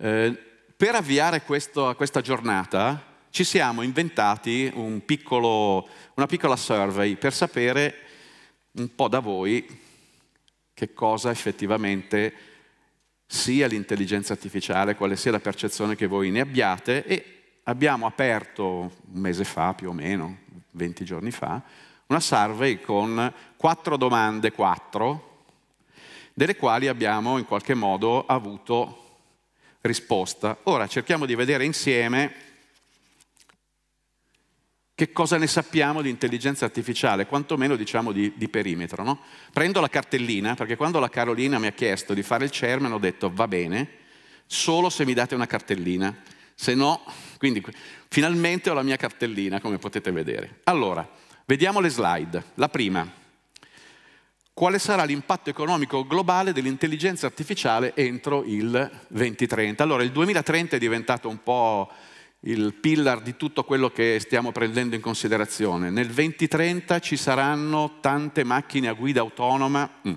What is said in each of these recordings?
Eh, per avviare questo, questa giornata ci siamo inventati un piccolo, una piccola survey per sapere un po' da voi che cosa effettivamente sia l'intelligenza artificiale, quale sia la percezione che voi ne abbiate e abbiamo aperto un mese fa più o meno, 20 giorni fa, una survey con quattro domande, quattro, delle quali abbiamo in qualche modo avuto risposta. Ora cerchiamo di vedere insieme che cosa ne sappiamo di intelligenza artificiale, quantomeno diciamo di, di perimetro. No? Prendo la cartellina, perché quando la Carolina mi ha chiesto di fare il chairman ho detto va bene, solo se mi date una cartellina, se no, quindi finalmente ho la mia cartellina, come potete vedere. Allora, vediamo le slide. La prima, quale sarà l'impatto economico globale dell'intelligenza artificiale entro il 2030. Allora, il 2030 è diventato un po' il pillar di tutto quello che stiamo prendendo in considerazione. Nel 2030 ci saranno tante macchine a guida autonoma. Mm.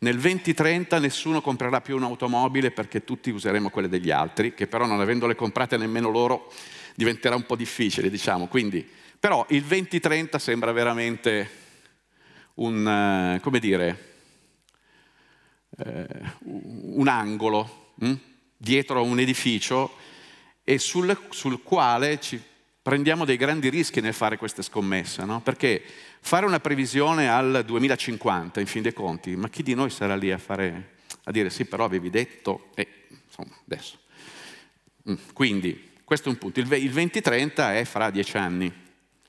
Nel 2030 nessuno comprerà più un'automobile perché tutti useremo quelle degli altri, che però non avendole comprate nemmeno loro diventerà un po' difficile, diciamo. Quindi, però il 2030 sembra veramente un, eh, come dire, eh, un angolo mh? Mm, dietro a un edificio e sul, sul, quale ci prendiamo dei grandi rischi nel fare queste scommesse, no? perché fare una previsione al 2050, in fin dei conti, ma chi di noi sarà lì a, fare, a dire sì, però avevi detto, e eh, insomma, adesso. Mm, quindi, questo è un punto, il, il 2030 è fra dieci anni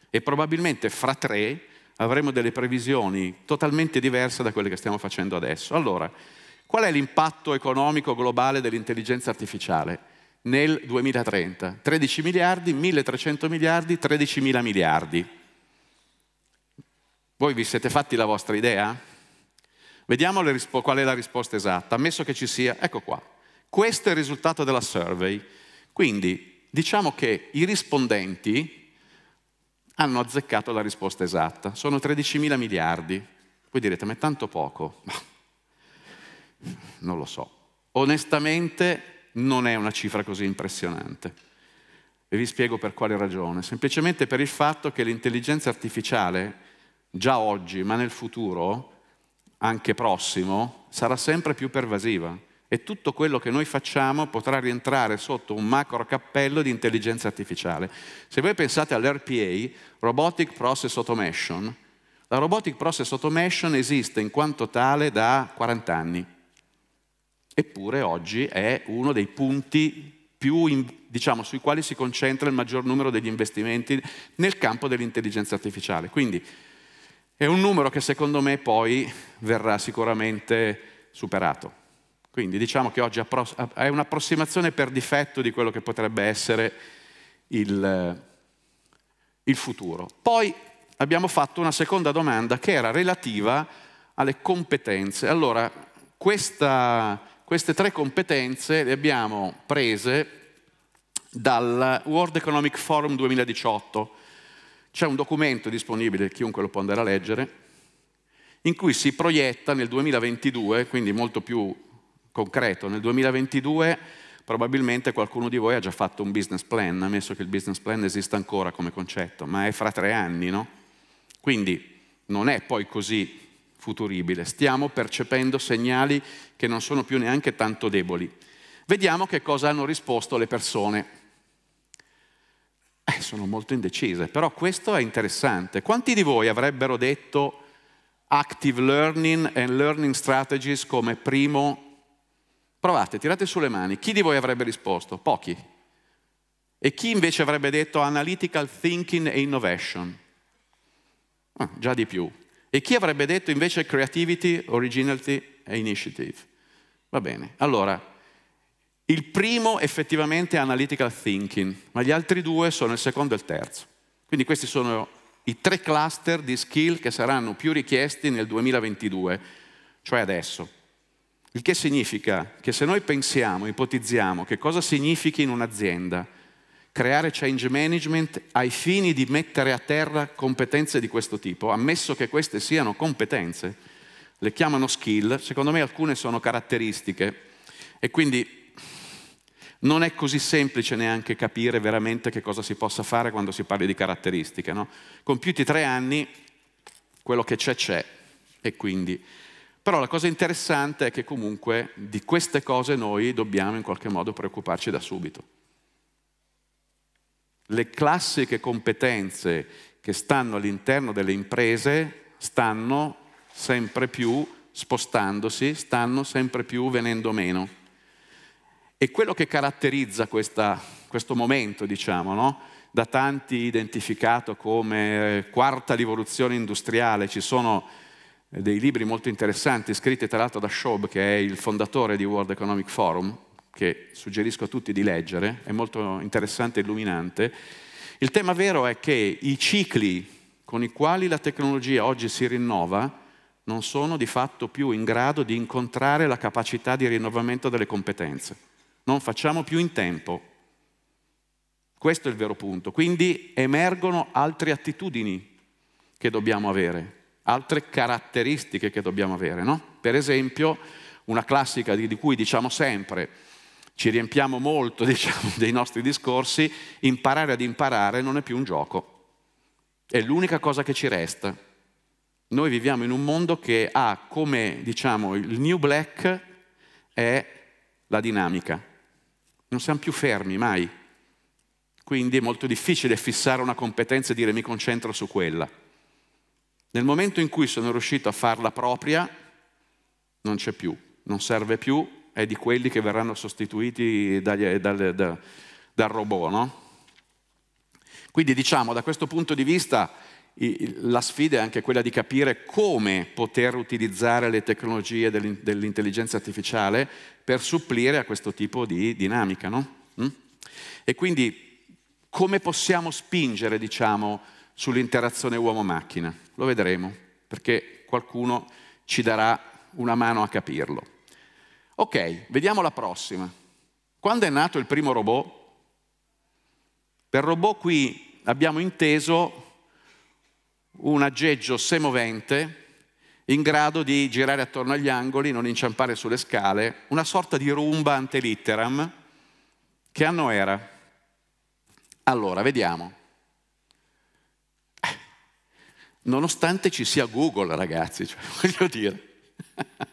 e probabilmente fra tre avremo delle previsioni totalmente diverse da quelle che stiamo facendo adesso. Allora, qual è l'impatto economico globale dell'intelligenza artificiale? Nel 2030, 13 miliardi, 1300 miliardi, 13 mila miliardi. Voi vi siete fatti la vostra idea? Vediamo rispo- qual è la risposta esatta, ammesso che ci sia, ecco qua. Questo è il risultato della survey. Quindi diciamo che i rispondenti, hanno azzeccato la risposta esatta. Sono 13 mila miliardi. Voi direte, ma è tanto poco? non lo so. Onestamente non è una cifra così impressionante. E vi spiego per quale ragione. Semplicemente per il fatto che l'intelligenza artificiale, già oggi, ma nel futuro, anche prossimo, sarà sempre più pervasiva e tutto quello che noi facciamo potrà rientrare sotto un macro cappello di intelligenza artificiale. Se voi pensate all'RPA, Robotic Process Automation, la Robotic Process Automation esiste in quanto tale da 40 anni, eppure oggi è uno dei punti in, diciamo, sui quali si concentra il maggior numero degli investimenti nel campo dell'intelligenza artificiale. Quindi è un numero che secondo me poi verrà sicuramente superato. Quindi diciamo che oggi è un'approssimazione per difetto di quello che potrebbe essere il, il futuro. Poi abbiamo fatto una seconda domanda che era relativa alle competenze. Allora, questa, queste tre competenze le abbiamo prese dal World Economic Forum 2018. C'è un documento disponibile, chiunque lo può andare a leggere, in cui si proietta nel 2022, quindi molto più concreto. Nel 2022 probabilmente qualcuno di voi ha già fatto un business plan, ammesso che il business plan esista ancora come concetto, ma è fra tre anni, no? Quindi non è poi così futuribile, stiamo percependo segnali che non sono più neanche tanto deboli. Vediamo che cosa hanno risposto le persone. Eh, sono molto indecise, però questo è interessante. Quanti di voi avrebbero detto active learning and learning strategies come primo Provate, tirate su le mani. Chi di voi avrebbe risposto? Pochi. E chi invece avrebbe detto analytical thinking e innovation? Ah, già di più. E chi avrebbe detto invece creativity, originality e initiative? Va bene. Allora, il primo effettivamente è analytical thinking, ma gli altri due sono il secondo e il terzo. Quindi questi sono i tre cluster di skill che saranno più richiesti nel 2022, cioè adesso. Il che significa che se noi pensiamo, ipotizziamo che cosa significhi in un'azienda creare change management ai fini di mettere a terra competenze di questo tipo, ammesso che queste siano competenze, le chiamano skill, secondo me alcune sono caratteristiche e quindi non è così semplice neanche capire veramente che cosa si possa fare quando si parli di caratteristiche. No? Compiuti tre anni, quello che c'è c'è e quindi però la cosa interessante è che comunque di queste cose noi dobbiamo in qualche modo preoccuparci da subito. Le classiche competenze che stanno all'interno delle imprese stanno sempre più spostandosi, stanno sempre più venendo meno. E quello che caratterizza questa, questo momento, diciamo, no? da tanti identificato come quarta rivoluzione industriale, ci sono dei libri molto interessanti scritti tra l'altro da Schaub, che è il fondatore di World Economic Forum, che suggerisco a tutti di leggere, è molto interessante e illuminante. Il tema vero è che i cicli con i quali la tecnologia oggi si rinnova non sono di fatto più in grado di incontrare la capacità di rinnovamento delle competenze. Non facciamo più in tempo. Questo è il vero punto. Quindi emergono altre attitudini che dobbiamo avere altre caratteristiche che dobbiamo avere. No? Per esempio, una classica di, cui diciamo sempre, ci riempiamo molto diciamo, dei nostri discorsi, imparare ad imparare non è più un gioco, è l'unica cosa che ci resta. Noi viviamo in un mondo che ha come diciamo, il new black è la dinamica, non siamo più fermi mai, quindi è molto difficile fissare una competenza e dire mi concentro su quella. Nel momento in cui sono riuscito a farla propria, non c'è più, non serve più, è di quelli che verranno sostituiti dagli, dal, dal, dal robot, no? Quindi diciamo, da questo punto di vista, la sfida è anche quella di capire come poter utilizzare le tecnologie dell'intelligenza artificiale per supplire a questo tipo di dinamica. No? Mm? E quindi come possiamo spingere diciamo, sull'interazione uomo-macchina. Lo vedremo, perché qualcuno ci darà una mano a capirlo. Ok, vediamo la prossima. Quando è nato il primo robot? Per robot qui abbiamo inteso un aggeggio semovente in grado di girare attorno agli angoli, non inciampare sulle scale, una sorta di rumba ante litteram. Che anno era? Allora, vediamo nonostante ci sia Google, ragazzi, cioè, voglio dire.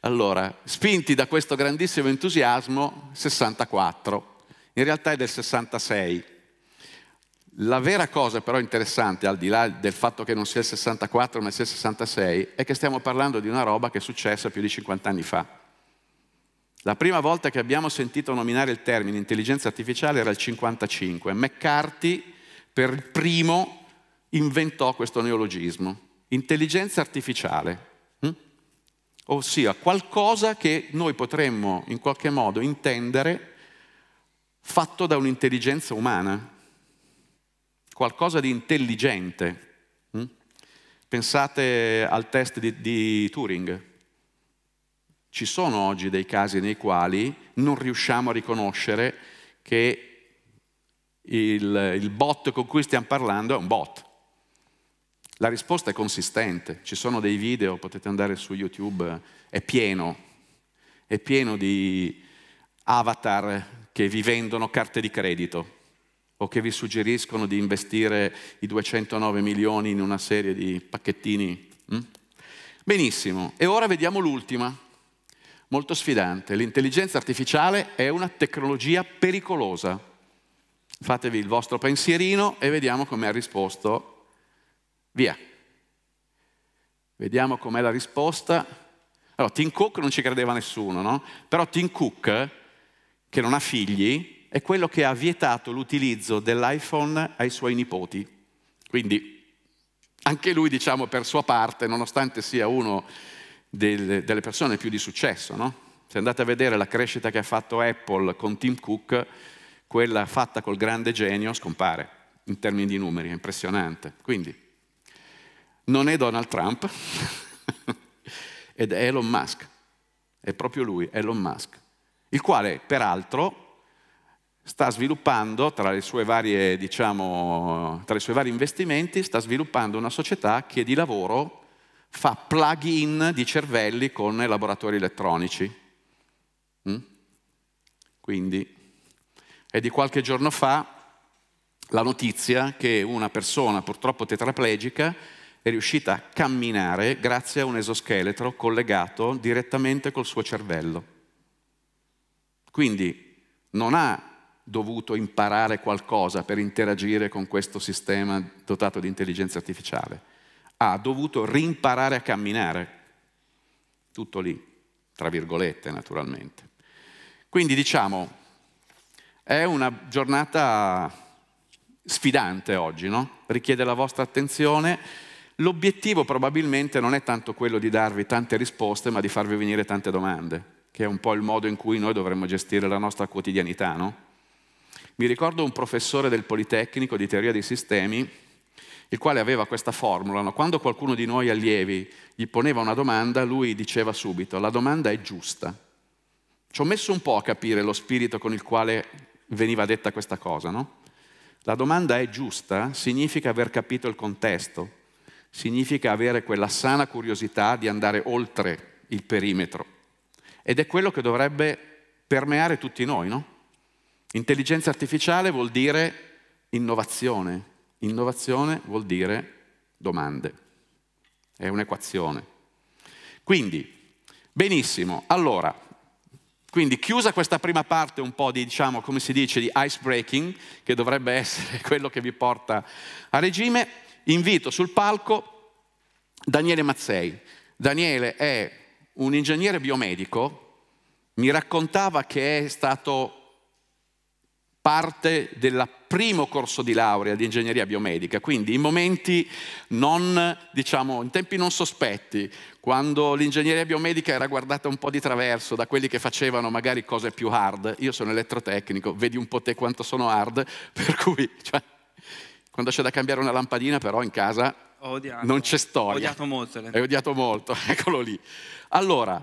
allora, spinti da questo grandissimo entusiasmo, 64, in realtà è del 66. La vera cosa però interessante, al di là del fatto che non sia il 64 ma sia il 66, è che stiamo parlando di una roba che è successa più di 50 anni fa. La prima volta che abbiamo sentito nominare il termine intelligenza artificiale era il 55. McCarthy per primo inventò questo neologismo, intelligenza artificiale, hm? ossia qualcosa che noi potremmo in qualche modo intendere fatto da un'intelligenza umana, qualcosa di intelligente. Hm? Pensate al test di, di Turing. Ci sono oggi dei casi nei quali non riusciamo a riconoscere che il, il, bot con cui stiamo parlando è un bot. La risposta è consistente, ci sono dei video, potete andare su YouTube, è pieno, è pieno di avatar che vi vendono carte di credito o che vi suggeriscono di investire i 209 milioni in una serie di pacchettini. Hm? Benissimo, e ora vediamo l'ultima, molto sfidante. L'intelligenza artificiale è una tecnologia pericolosa. Fatevi il vostro pensierino e vediamo come ha risposto Via. Vediamo com'è la risposta. Allora, Tim Cook non ci credeva nessuno, no? Però Tim Cook, che non ha figli, è quello che ha vietato l'utilizzo dell'iPhone ai suoi nipoti. Quindi anche lui, diciamo, per sua parte, nonostante sia uno del, delle persone più di successo, no? Se andate a vedere la crescita che ha fatto Apple con Tim Cook, quella fatta col grande genio scompare in termini di numeri, è impressionante. Quindi non è Donald Trump ed è Elon Musk, è proprio lui, Elon Musk, il quale peraltro sta sviluppando, tra, le sue varie, diciamo, tra i suoi vari investimenti, sta sviluppando una società che di lavoro fa plug-in di cervelli con laboratori elettronici. Mm? Quindi è di qualche giorno fa la notizia che una persona purtroppo tetraplegica è riuscita a camminare grazie a un esoscheletro collegato direttamente col suo cervello. Quindi non ha dovuto imparare qualcosa per interagire con questo sistema dotato di intelligenza artificiale, ha dovuto rimparare a camminare. Tutto lì, tra virgolette naturalmente. Quindi diciamo, è una giornata sfidante oggi, no? Richiede la vostra attenzione L'obiettivo probabilmente non è tanto quello di darvi tante risposte, ma di farvi venire tante domande, che è un po' il modo in cui noi dovremmo gestire la nostra quotidianità, no? Mi ricordo un professore del Politecnico di teoria dei sistemi, il quale aveva questa formula, no? quando qualcuno di noi allievi gli poneva una domanda, lui diceva subito, la domanda è giusta. Ci ho messo un po' a capire lo spirito con il quale veniva detta questa cosa, no? La domanda è giusta significa aver capito il contesto, significa avere quella sana curiosità di andare oltre il perimetro. Ed è quello che dovrebbe permeare tutti noi, no? Intelligenza artificiale vuol dire innovazione, innovazione vuol dire domande, è un'equazione. Quindi, benissimo, allora, quindi chiusa questa prima parte un po' di, diciamo, come si dice, di ice breaking, che dovrebbe essere quello che vi porta a regime, invito sul palco Daniele Mazzei. Daniele è un ingegnere biomedico, mi raccontava che è stato parte del primo corso di laurea di ingegneria biomedica, quindi in momenti non, diciamo, in tempi non sospetti, quando l'ingegneria biomedica era guardata un po' di traverso da quelli che facevano magari cose più hard, io sono elettrotecnico, vedi un po' te quanto sono hard, per cui cioè, quando c'è da cambiare una lampadina però in casa odiato, non c'è storia. Ho odiato molto. È odiato molto, eccolo lì. Allora,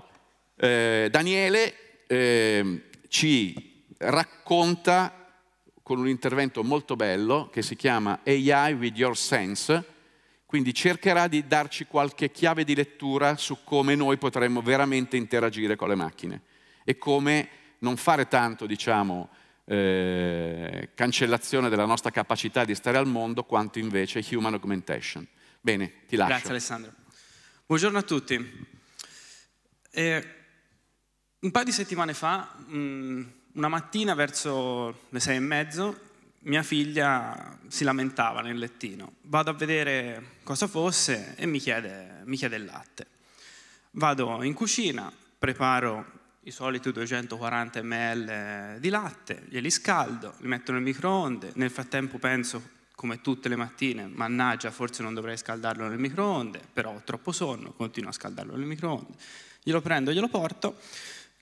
eh, Daniele eh, ci racconta con un intervento molto bello che si chiama AI with your sense, quindi cercherà di darci qualche chiave di lettura su come noi potremmo veramente interagire con le macchine e come non fare tanto, diciamo, eh, cancellazione della nostra capacità di stare al mondo quanto invece human augmentation. Bene, ti lascio. Grazie Alessandro. Buongiorno a tutti. Eh, un paio di settimane fa, mh, mm, una mattina verso le sei e mezzo, mia figlia si lamentava nel lettino. Vado a vedere cosa fosse e mi chiede, mi chiede il latte. Vado in cucina, preparo i soliti 240 ml di latte, glieli scaldo, li metto nel microonde, nel frattempo penso come tutte le mattine, mannaggia, forse non dovrei scaldarlo nel microonde, però ho troppo sonno, continuo a scaldarlo nel microonde. Glielo prendo, glielo porto,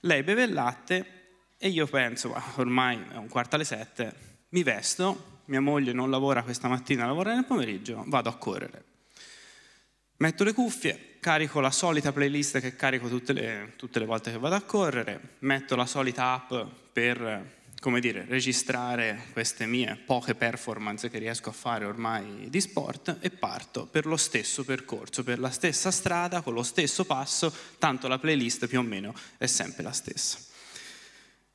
lei beve il latte e io penso, ah, ormai è un quarto alle sette, mi vesto, mia moglie non lavora questa mattina, lavora nel pomeriggio, vado a correre. Metto le cuffie, carico la solita playlist che carico tutte le, tutte le volte che vado a correre, metto la solita app per come dire, registrare queste mie poche performance che riesco a fare ormai di sport e parto per lo stesso percorso, per la stessa strada, con lo stesso passo, tanto la playlist più o meno è sempre la stessa.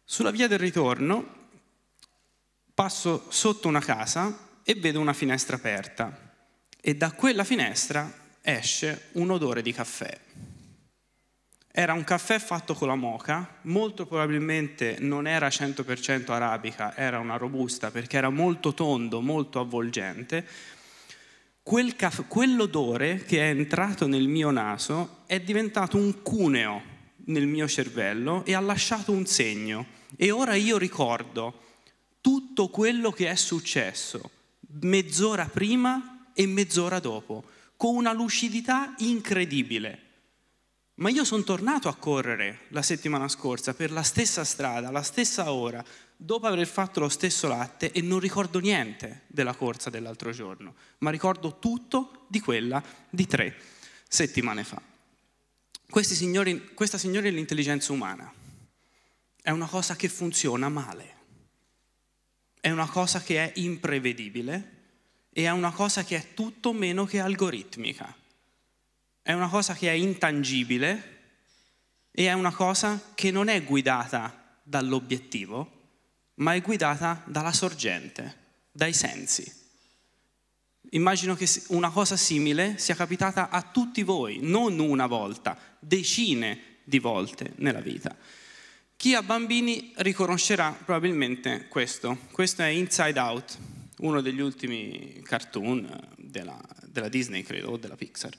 Sulla via del ritorno passo sotto una casa e vedo una finestra aperta e da quella finestra esce un odore di caffè. Era un caffè fatto con la moca, molto probabilmente non era 100% arabica, era una robusta perché era molto tondo, molto avvolgente. Quel caff- quell'odore che è entrato nel mio naso è diventato un cuneo nel mio cervello e ha lasciato un segno. E ora io ricordo tutto quello che è successo mezz'ora prima e mezz'ora dopo con una lucidità incredibile. Ma io sono tornato a correre la settimana scorsa per la stessa strada, la stessa ora, dopo aver fatto lo stesso latte e non ricordo niente della corsa dell'altro giorno, ma ricordo tutto di quella di tre settimane fa. Signori, questa signora è l'intelligenza umana. È una cosa che funziona male. È una cosa che è imprevedibile, e a una cosa che è tutto meno che algoritmica. È una cosa che è intangibile e è una cosa che non è guidata dall'obiettivo, ma è guidata dalla sorgente, dai sensi. Immagino che una cosa simile sia capitata a tutti voi, non una volta, decine di volte nella vita. Chi ha bambini riconoscerà probabilmente questo. Questo è Inside Out uno degli ultimi cartoon della, della Disney, credo, o della Pixar.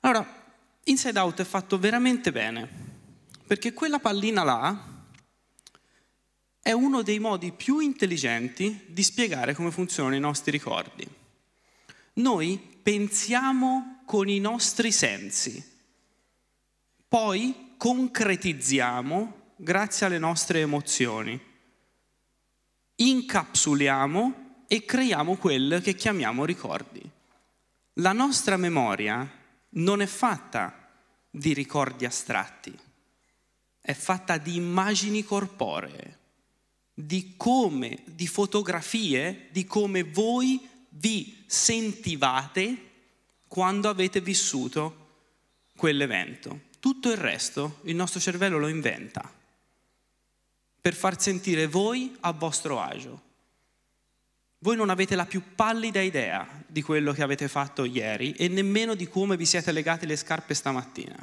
Allora, Inside Out è fatto veramente bene, perché quella pallina là è uno dei modi più intelligenti di spiegare come funzionano i nostri ricordi. Noi pensiamo con i nostri sensi, poi concretizziamo grazie alle nostre emozioni, incapsuliamo e creiamo quel che chiamiamo ricordi. La nostra memoria non è fatta di ricordi astratti, è fatta di immagini corporee, di come, di fotografie di come voi vi sentivate quando avete vissuto quell'evento. Tutto il resto il nostro cervello lo inventa per far sentire voi a vostro agio. Voi non avete la più pallida idea di quello che avete fatto ieri e nemmeno di come vi siete legati le scarpe stamattina.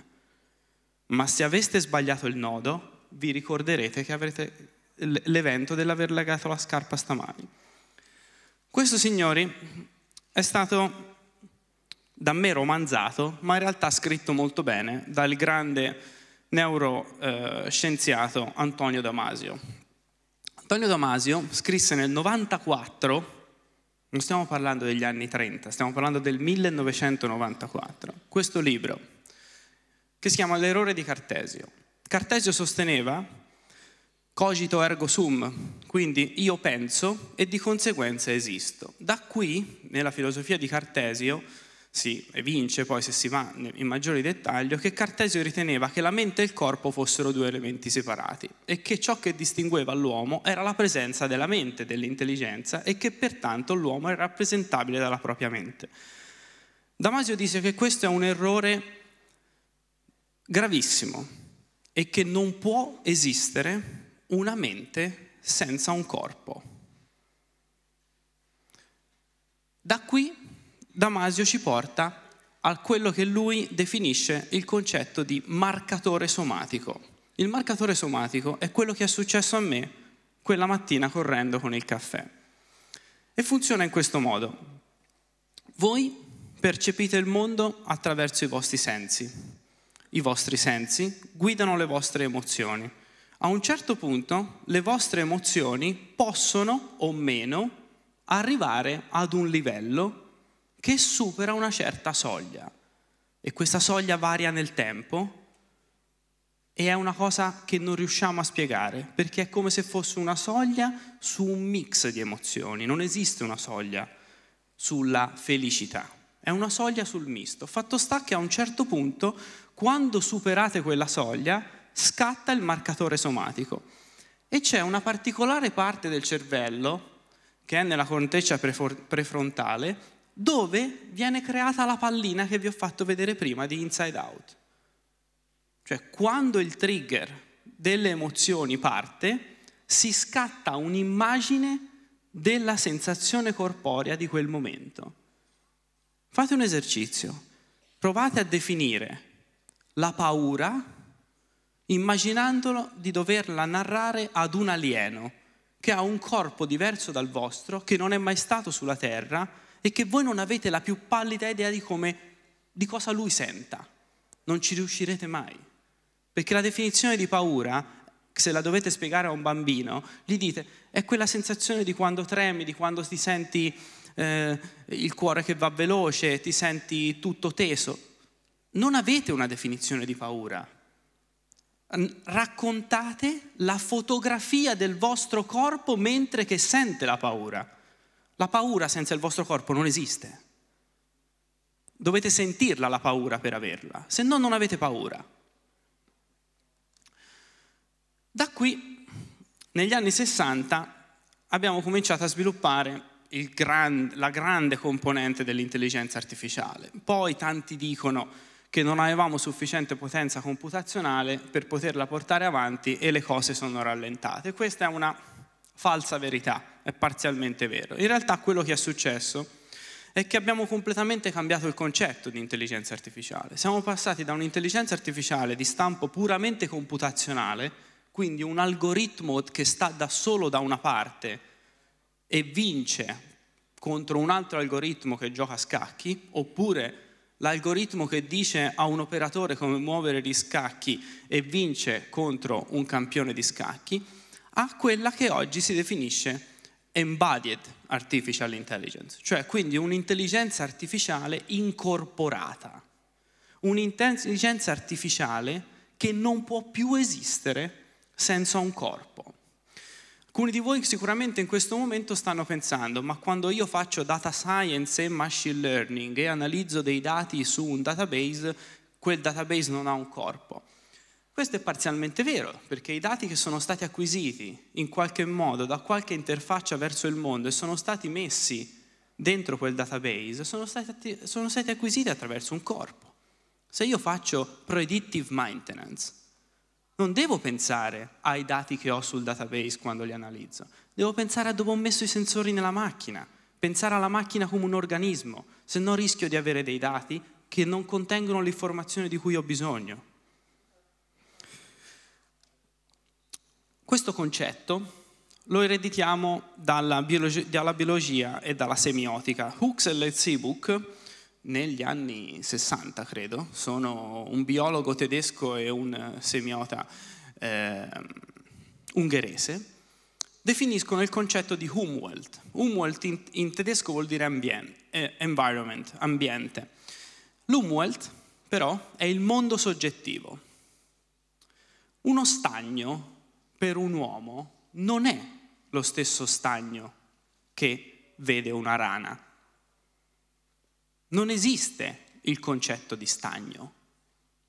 Ma se aveste sbagliato il nodo, vi ricorderete che avrete l'evento dell'aver legato la scarpa stamani. Questo, signori, è stato da me romanzato, ma in realtà scritto molto bene dal grande neuroscienziato eh, Antonio Damasio, Antonio Damasio scrisse nel 94, non stiamo parlando degli anni 30, stiamo parlando del 1994, questo libro che si chiama L'errore di Cartesio. Cartesio sosteneva cogito ergo sum, quindi io penso e di conseguenza esisto. Da qui, nella filosofia di Cartesio, si evince poi se si va in maggiore dettaglio che Cartesio riteneva che la mente e il corpo fossero due elementi separati e che ciò che distingueva l'uomo era la presenza della mente, dell'intelligenza e che pertanto l'uomo era rappresentabile dalla propria mente. Damasio dice che questo è un errore gravissimo e che non può esistere una mente senza un corpo. Da qui Damasio ci porta a quello che lui definisce il concetto di marcatore somatico. Il marcatore somatico è quello che è successo a me quella mattina correndo con il caffè. E funziona in questo modo. Voi percepite il mondo attraverso i vostri sensi. I vostri sensi guidano le vostre emozioni. A un certo punto le vostre emozioni possono o meno arrivare ad un livello che supera una certa soglia e questa soglia varia nel tempo e è una cosa che non riusciamo a spiegare perché è come se fosse una soglia su un mix di emozioni, non esiste una soglia sulla felicità, è una soglia sul misto. Fatto sta che a un certo punto, quando superate quella soglia, scatta il marcatore somatico e c'è una particolare parte del cervello che è nella corteccia prefrontale dove viene creata la pallina che vi ho fatto vedere prima di Inside Out. Cioè quando il trigger delle emozioni parte, si scatta un'immagine della sensazione corporea di quel momento. Fate un esercizio, provate a definire la paura immaginandolo di doverla narrare ad un alieno che ha un corpo diverso dal vostro, che non è mai stato sulla Terra e che voi non avete la più pallida idea di, come, di cosa lui senta. Non ci riuscirete mai. Perché la definizione di paura se la dovete spiegare a un bambino, gli dite è quella sensazione di quando tremi, di quando ti senti eh, il cuore che va veloce, ti senti tutto teso. Non avete una definizione di paura. Raccontate la fotografia del vostro corpo mentre che sente la paura. La paura senza il vostro corpo non esiste. Dovete sentirla la paura per averla, se no non avete paura. Da qui, negli anni 60, abbiamo cominciato a sviluppare grand, la grande componente dell'intelligenza artificiale. Poi tanti dicono che non avevamo sufficiente potenza computazionale per poterla portare avanti e le cose sono rallentate. Questa è una falsa verità, è parzialmente vero. In realtà quello che è successo è che abbiamo completamente cambiato il concetto di intelligenza artificiale. Siamo passati da un'intelligenza artificiale di stampo puramente computazionale, quindi un algoritmo che sta da solo da una parte e vince contro un altro algoritmo che gioca a scacchi, oppure l'algoritmo che dice a un operatore come muovere gli scacchi e vince contro un campione di scacchi, a quella che oggi si definisce embodied artificial intelligence, cioè quindi un'intelligenza artificiale incorporata, un'intelligenza artificiale che non può più esistere senza un corpo. Alcuni di voi sicuramente in questo momento stanno pensando, ma quando io faccio data science e machine learning e analizzo dei dati su un database, quel database non ha un corpo. Questo è parzialmente vero, perché i dati che sono stati acquisiti in qualche modo da qualche interfaccia verso il mondo e sono stati messi dentro quel database sono stati, sono stati acquisiti attraverso un corpo. Se io faccio predictive maintenance, non devo pensare ai dati che ho sul database quando li analizzo, devo pensare a dove ho messo i sensori nella macchina, pensare alla macchina come un organismo, se no rischio di avere dei dati che non contengono l'informazione di cui ho bisogno. Questo concetto lo ereditiamo dalla biologia, dalla biologia e dalla semiotica. Huxley e Seabook, negli anni 60 credo, sono un biologo tedesco e un semiota eh, ungherese, definiscono il concetto di Humwelt. Humwelt in, in tedesco vuol dire ambient, eh, environment, ambiente. L'Humwelt però è il mondo soggettivo. Uno stagno per un uomo non è lo stesso stagno che vede una rana. Non esiste il concetto di stagno.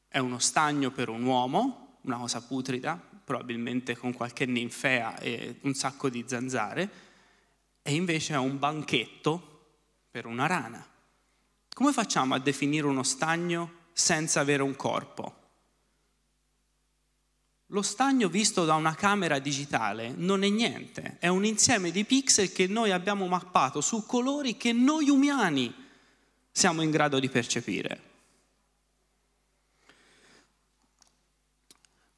È uno stagno per un uomo, una cosa putrida, probabilmente con qualche ninfea e un sacco di zanzare, e invece è un banchetto per una rana. Come facciamo a definire uno stagno senza avere un corpo? Lo stagno visto da una camera digitale non è niente, è un insieme di pixel che noi abbiamo mappato su colori che noi umani siamo in grado di percepire.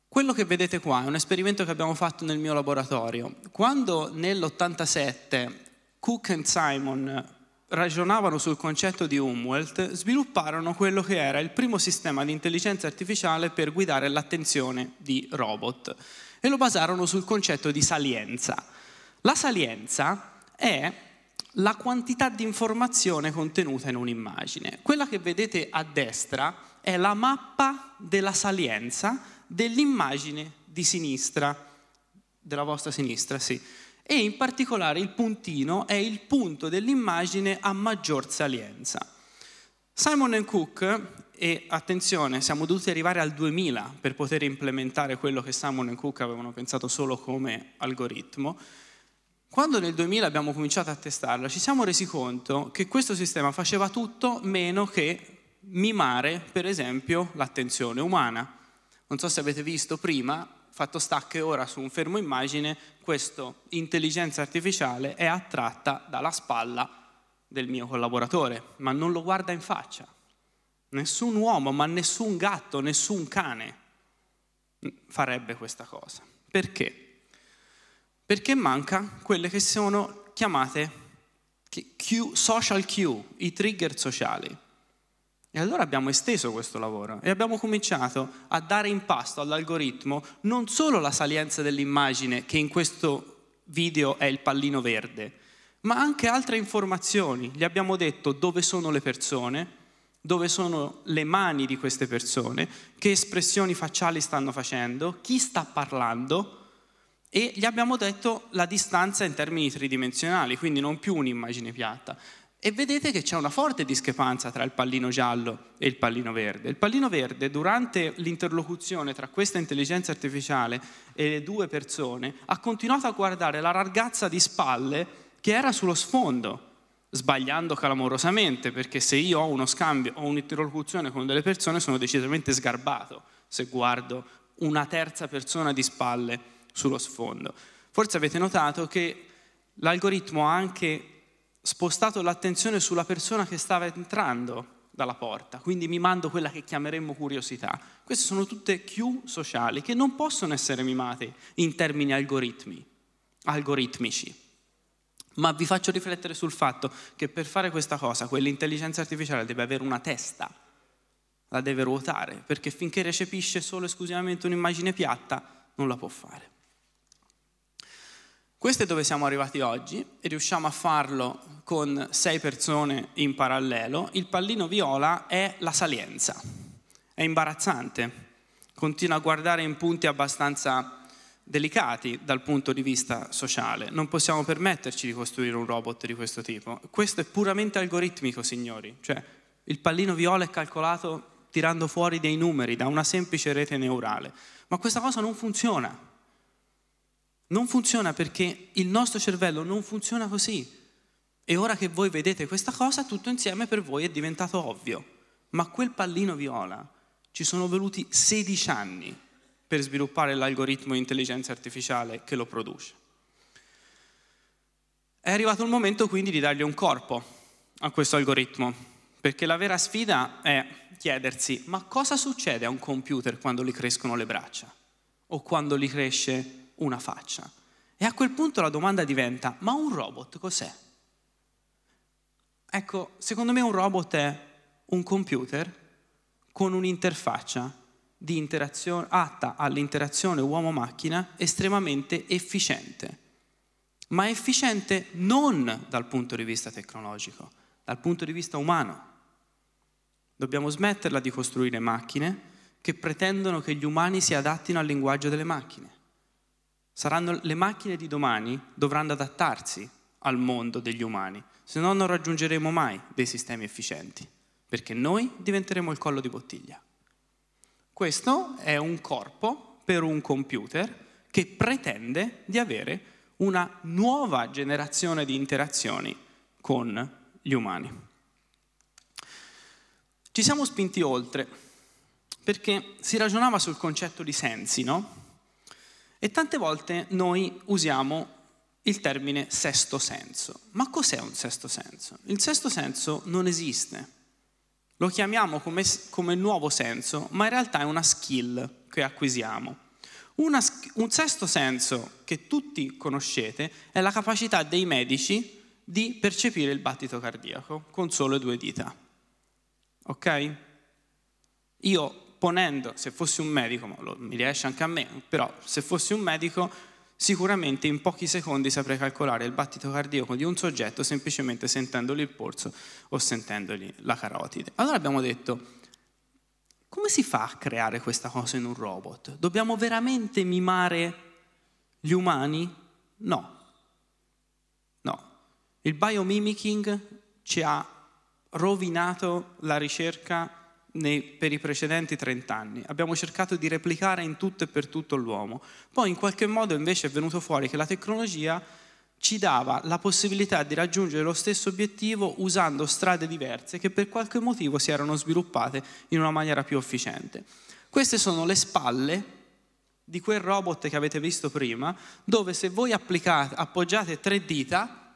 Quello che vedete qua è un esperimento che abbiamo fatto nel mio laboratorio. Quando nell'87 Cook e Simon ragionavano sul concetto di Umwelt, svilupparono quello che era il primo sistema di intelligenza artificiale per guidare l'attenzione di robot e lo basarono sul concetto di salienza. La salienza è la quantità di informazione contenuta in un'immagine. Quella che vedete a destra è la mappa della salienza dell'immagine di sinistra, della vostra sinistra, sì e in particolare il puntino è il punto dell'immagine a maggior salienza. Simon Cook, e attenzione, siamo dovuti arrivare al 2000 per poter implementare quello che Simon Cook avevano pensato solo come algoritmo, quando nel 2000 abbiamo cominciato a testarla ci siamo resi conto che questo sistema faceva tutto meno che mimare, per esempio, l'attenzione umana. Non so se avete visto prima, fatto stacche ora su un fermo immagine, questa intelligenza artificiale è attratta dalla spalla del mio collaboratore, ma non lo guarda in faccia. Nessun uomo, ma nessun gatto, nessun cane farebbe questa cosa. Perché? Perché manca quelle che sono chiamate social cue, i trigger sociali. E allora abbiamo esteso questo lavoro e abbiamo cominciato a dare in pasto all'algoritmo non solo la salienza dell'immagine, che in questo video è il pallino verde, ma anche altre informazioni. Gli abbiamo detto dove sono le persone, dove sono le mani di queste persone, che espressioni facciali stanno facendo, chi sta parlando e gli abbiamo detto la distanza in termini tridimensionali, quindi non più un'immagine piatta, e vedete che c'è una forte discrepanza tra il pallino giallo e il pallino verde. Il pallino verde, durante l'interlocuzione tra questa intelligenza artificiale e le due persone, ha continuato a guardare la ragazza di spalle che era sullo sfondo, sbagliando clamorosamente, perché se io ho uno scambio, o un'interlocuzione con delle persone, sono decisamente sgarbato se guardo una terza persona di spalle sullo sfondo. Forse avete notato che l'algoritmo ha anche spostato l'attenzione sulla persona che stava entrando dalla porta, quindi mimando quella che chiameremmo curiosità. Queste sono tutte Q sociali che non possono essere mimate in termini algoritmi, algoritmici. Ma vi faccio riflettere sul fatto che per fare questa cosa quell'intelligenza artificiale deve avere una testa, la deve ruotare, perché finché recepisce solo e esclusivamente un'immagine piatta non la può fare. Questo è dove siamo arrivati oggi e riusciamo a farlo con sei persone in parallelo. Il pallino viola è la salienza. È imbarazzante. Continua a guardare in punti abbastanza delicati dal punto di vista sociale. Non possiamo permetterci di costruire un robot di questo tipo. Questo è puramente algoritmico, signori. Cioè, il pallino viola è calcolato tirando fuori dei numeri da una semplice rete neurale. Ma questa cosa non funziona. Non funziona perché il nostro cervello non funziona così. E ora che voi vedete questa cosa, tutto insieme per voi è diventato ovvio. Ma quel pallino viola ci sono voluti 16 anni per sviluppare l'algoritmo di intelligenza artificiale che lo produce. È arrivato il momento quindi di dargli un corpo a questo algoritmo, perché la vera sfida è chiedersi ma cosa succede a un computer quando gli crescono le braccia o quando gli cresce una faccia. E a quel punto la domanda diventa, ma un robot cos'è? Ecco, secondo me un robot è un computer con un'interfaccia atta all'interazione uomo-macchina estremamente efficiente, ma efficiente non dal punto di vista tecnologico, dal punto di vista umano. Dobbiamo smetterla di costruire macchine che pretendono che gli umani si adattino al linguaggio delle macchine. Saranno le macchine di domani dovranno adattarsi al mondo degli umani, se no non raggiungeremo mai dei sistemi efficienti, perché noi diventeremo il collo di bottiglia. Questo è un corpo per un computer che pretende di avere una nuova generazione di interazioni con gli umani. Ci siamo spinti oltre, perché si ragionava sul concetto di sensi, no? E tante volte noi usiamo il termine sesto senso. Ma cos'è un sesto senso? Il sesto senso non esiste. Lo chiamiamo come, come nuovo senso, ma in realtà è una skill che acquisiamo. Una, un sesto senso che tutti conoscete è la capacità dei medici di percepire il battito cardiaco con solo due dita. Ok? Io ponendo, se fossi un medico, ma lo, mi riesce anche a me, però se fossi un medico sicuramente in pochi secondi saprei calcolare il battito cardiaco di un soggetto semplicemente sentendogli il polso o sentendogli la carotide. Allora abbiamo detto, come si fa a creare questa cosa in un robot? Dobbiamo veramente mimare gli umani? No. No. Il biomimicking ci ha rovinato la ricerca nei, per i precedenti 30 anni. Abbiamo cercato di replicare in tutto e per tutto l'uomo. Poi in qualche modo invece è venuto fuori che la tecnologia ci dava la possibilità di raggiungere lo stesso obiettivo usando strade diverse che per qualche motivo si erano sviluppate in una maniera più efficiente. Queste sono le spalle di quel robot che avete visto prima, dove se voi applicate, appoggiate tre dita,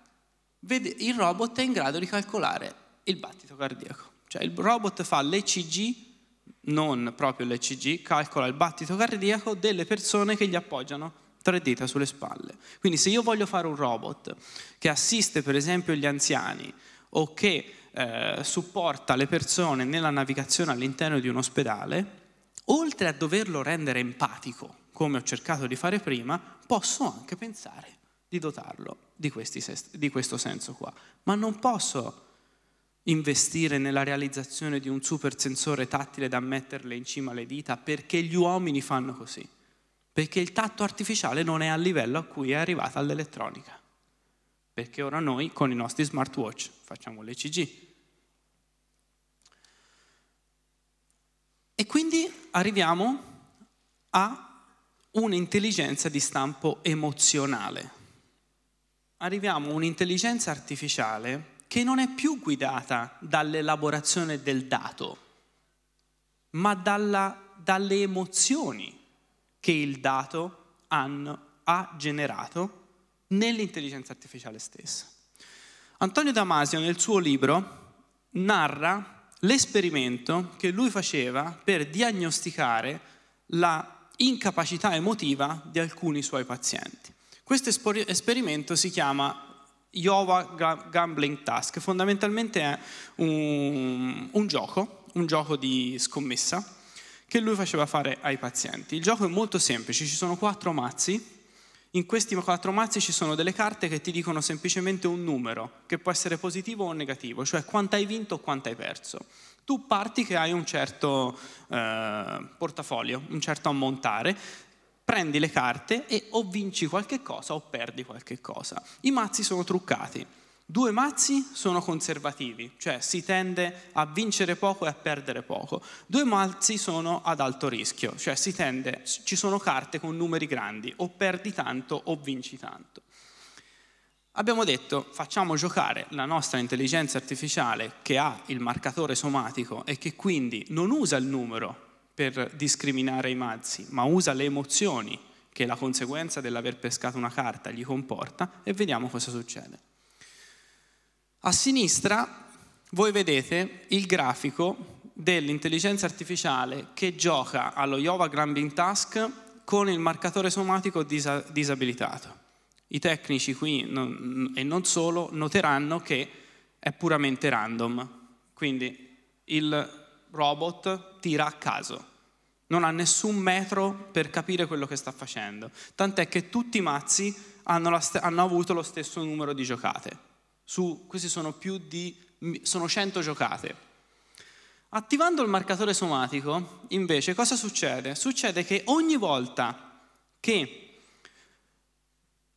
il robot è in grado di calcolare il battito cardiaco. Cioè il robot fa l'ECG, non proprio l'ECG, calcola il battito cardiaco delle persone che gli appoggiano tre dita sulle spalle. Quindi se io voglio fare un robot che assiste per esempio gli anziani o che eh, supporta le persone nella navigazione all'interno di un ospedale, oltre a doverlo rendere empatico, come ho cercato di fare prima, posso anche pensare di dotarlo di, questi, di questo senso qua. Ma non posso investire nella realizzazione di un super sensore tattile da metterle in cima alle dita perché gli uomini fanno così, perché il tatto artificiale non è al livello a cui è arrivata l'elettronica, perché ora noi con i nostri smartwatch facciamo l'ECG. E quindi arriviamo a un'intelligenza di stampo emozionale. Arriviamo a un'intelligenza artificiale che non è più guidata dall'elaborazione del dato, ma dalla, dalle emozioni che il dato hanno, ha generato nell'intelligenza artificiale stessa. Antonio Damasio nel suo libro narra l'esperimento che lui faceva per diagnosticare la incapacità emotiva di alcuni suoi pazienti. Questo esperimento si chiama Iowa Gambling Task, fondamentalmente è un, un, gioco, un gioco di scommessa che lui faceva fare ai pazienti. Il gioco è molto semplice, ci sono quattro mazzi, in questi quattro mazzi ci sono delle carte che ti dicono semplicemente un numero, che può essere positivo o negativo, cioè quanto hai vinto o quanto hai perso. Tu parti che hai un certo eh, portafoglio, un certo ammontare, prendi le carte e o vinci qualche cosa o perdi qualche cosa. I mazzi sono truccati. Due mazzi sono conservativi, cioè si tende a vincere poco e a perdere poco. Due mazzi sono ad alto rischio, cioè si tende, ci sono carte con numeri grandi, o perdi tanto o vinci tanto. Abbiamo detto facciamo giocare la nostra intelligenza artificiale che ha il marcatore somatico e che quindi non usa il numero per discriminare i mazzi, ma usa le emozioni che la conseguenza dell'aver pescato una carta gli comporta e vediamo cosa succede. A sinistra voi vedete il grafico dell'intelligenza artificiale che gioca allo Jova Grumbling Task con il marcatore somatico disa disabilitato. I tecnici qui non, e non solo noteranno che è puramente random, quindi il robot tira a caso non ha nessun metro per capire quello che sta facendo. Tant'è che tutti i mazzi hanno, st- hanno avuto lo stesso numero di giocate. Su, questi sono più di sono 100 giocate. Attivando il marcatore somatico, invece, cosa succede? Succede che ogni volta che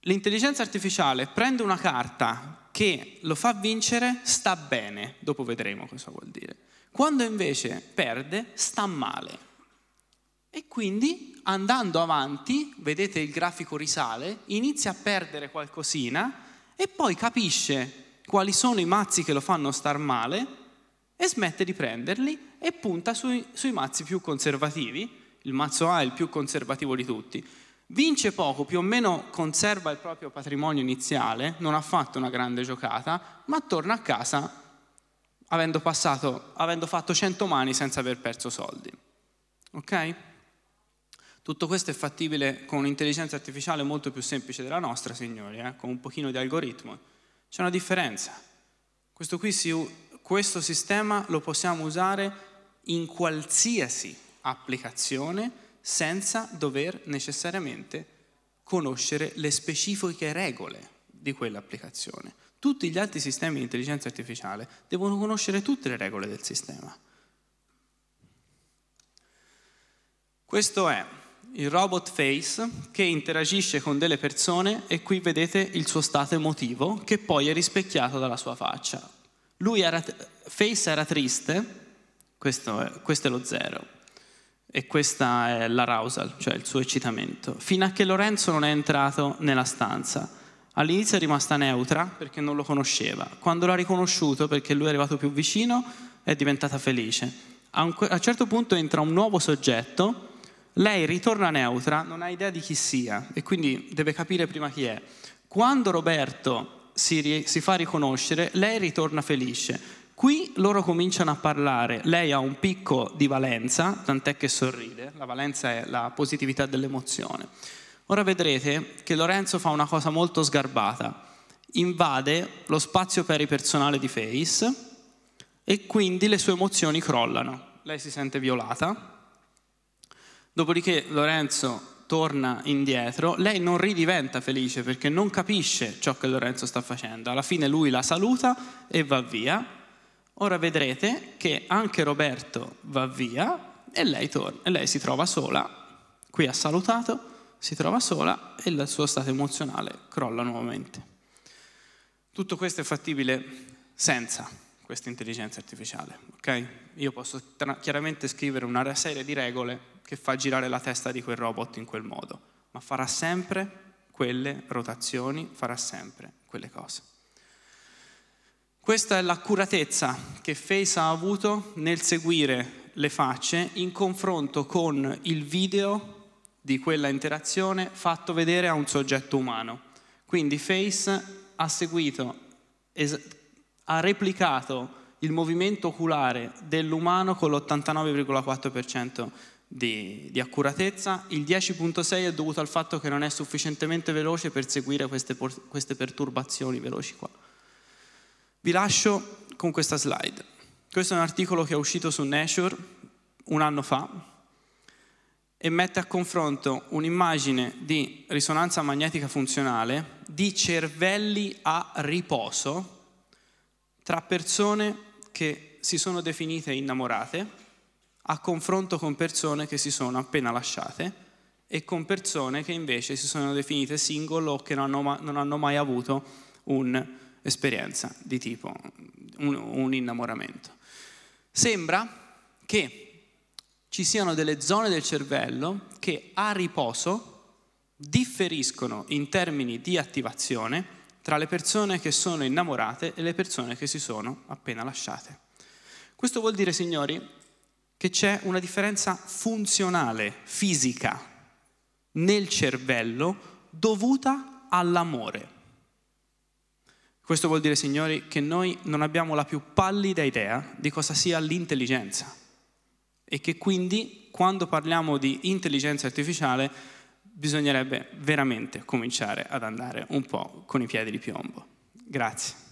l'intelligenza artificiale prende una carta che lo fa vincere, sta bene, dopo vedremo cosa vuol dire. Quando invece perde, sta male. Quindi andando avanti, vedete il grafico risale, inizia a perdere qualcosina e poi capisce quali sono i mazzi che lo fanno star male e smette di prenderli e punta sui, sui mazzi più conservativi. Il mazzo A è il più conservativo di tutti. Vince poco, più o meno conserva il proprio patrimonio iniziale, non ha fatto una grande giocata, ma torna a casa avendo, passato, avendo fatto 100 mani senza aver perso soldi. Ok? Tutto questo è fattibile con un'intelligenza artificiale molto più semplice della nostra, signori, eh? con un pochino di algoritmo. C'è una differenza. Questo, si, questo sistema lo possiamo usare in qualsiasi applicazione senza dover necessariamente conoscere le specifiche regole di quell'applicazione. Tutti gli altri sistemi di intelligenza artificiale devono conoscere tutte le regole del sistema. Questo è il robot face che interagisce con delle persone e qui vedete il suo stato emotivo che poi è rispecchiato dalla sua faccia. Lui era, face era triste, questo è, questo è lo zero, e questa è l'arousal, cioè il suo eccitamento, fino a che Lorenzo non è entrato nella stanza. All'inizio è rimasta neutra perché non lo conosceva, quando l'ha riconosciuto perché lui è arrivato più vicino è diventata felice. A un, a un certo punto entra un nuovo soggetto lei ritorna neutra, non ha idea di chi sia e quindi deve capire prima chi è. Quando Roberto si, si fa riconoscere, lei ritorna felice. Qui loro cominciano a parlare, lei ha un picco di valenza, tant'è che sorride, la valenza è la positività dell'emozione. Ora vedrete che Lorenzo fa una cosa molto sgarbata, invade lo spazio peripersonale di Face e quindi le sue emozioni crollano, lei si sente violata, Dopodiché Lorenzo torna indietro, lei non ridiventa felice perché non capisce ciò che Lorenzo sta facendo. Alla fine lui la saluta e va via. Ora vedrete che anche Roberto va via e lei, torna, e lei si trova sola, qui ha salutato, si trova sola e il suo stato emozionale crolla nuovamente. Tutto questo è fattibile senza questa intelligenza artificiale, ok? Io posso tra- chiaramente scrivere una serie di regole che fa girare la testa di quel robot in quel modo, ma farà sempre quelle rotazioni, farà sempre quelle cose. Questa è l'accuratezza che Face ha avuto nel seguire le facce in confronto con il video di quella interazione fatto vedere a un soggetto umano. Quindi Face ha seguito, es- ha replicato il movimento oculare dell'umano con l'89,4% di, di accuratezza, il 10.6 è dovuto al fatto che non è sufficientemente veloce per seguire queste, queste perturbazioni veloci qua. Vi lascio con questa slide. Questo è un articolo che è uscito su Nature un anno fa e mette a confronto un'immagine di risonanza magnetica funzionale di cervelli a riposo tra persone che si sono definite innamorate a confronto con persone che si sono appena lasciate e con persone che invece si sono definite single o che non hanno, mai, non hanno mai avuto un'esperienza di tipo un, un innamoramento. Sembra che ci siano delle zone del cervello che a riposo differiscono in termini di attivazione tra le persone che sono innamorate e le persone che si sono appena lasciate. Questo vuol dire, signori, che c'è una differenza funzionale, fisica, nel cervello dovuta all'amore. Questo vuol dire, signori, che noi non abbiamo la più pallida idea di cosa sia l'intelligenza e che quindi quando parliamo di intelligenza artificiale bisognerebbe veramente cominciare ad andare un po' con i piedi di piombo. Grazie.